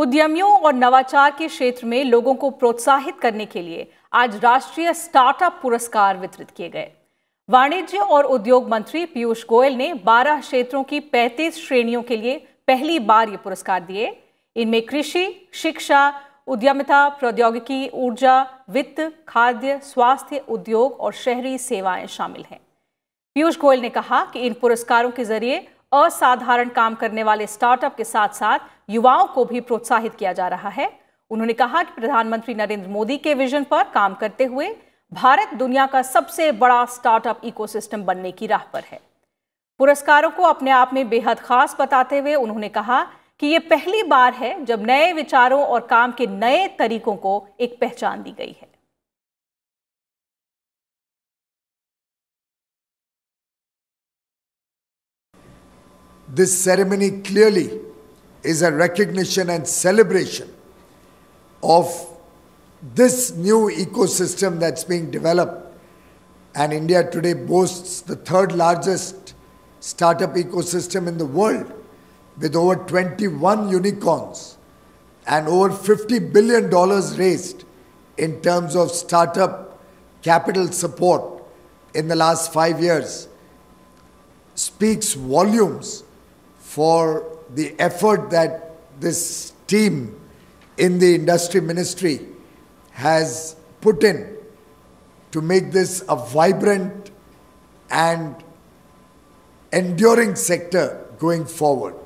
उद्यमियों और नवाचार के क्षेत्र में लोगों को प्रोत्साहित करने के लिए आज राष्ट्रीय स्टार्टअप पुरस्कार वितरित किए गए वाणिज्य और उद्योग मंत्री पीयूष गोयल ने 12 क्षेत्रों की 35 श्रेणियों के लिए पहली बार ये पुरस्कार दिए इनमें कृषि शिक्षा उद्यमिता प्रौद्योगिकी ऊर्जा वित्त खाद्य स्वास्थ्य उद्योग और शहरी सेवाएं शामिल हैं पीयूष गोयल ने कहा कि इन पुरस्कारों के जरिए असाधारण काम करने वाले स्टार्टअप के साथ साथ युवाओं को भी प्रोत्साहित किया जा रहा है उन्होंने कहा कि प्रधानमंत्री नरेंद्र मोदी के विजन पर काम करते हुए भारत दुनिया का सबसे बड़ा स्टार्टअप इकोसिस्टम बनने की राह पर है पुरस्कारों को अपने आप में बेहद खास बताते हुए उन्होंने कहा कि ये पहली बार है जब नए विचारों और काम के नए तरीकों को एक पहचान दी गई है This ceremony clearly is a recognition and celebration of this new ecosystem that's being developed. And India today boasts the third largest startup ecosystem in the world with over 21 unicorns and over $50 billion raised in terms of startup capital support in the last five years speaks volumes for the effort that this team in the industry ministry has put in to make this a vibrant and enduring sector going forward.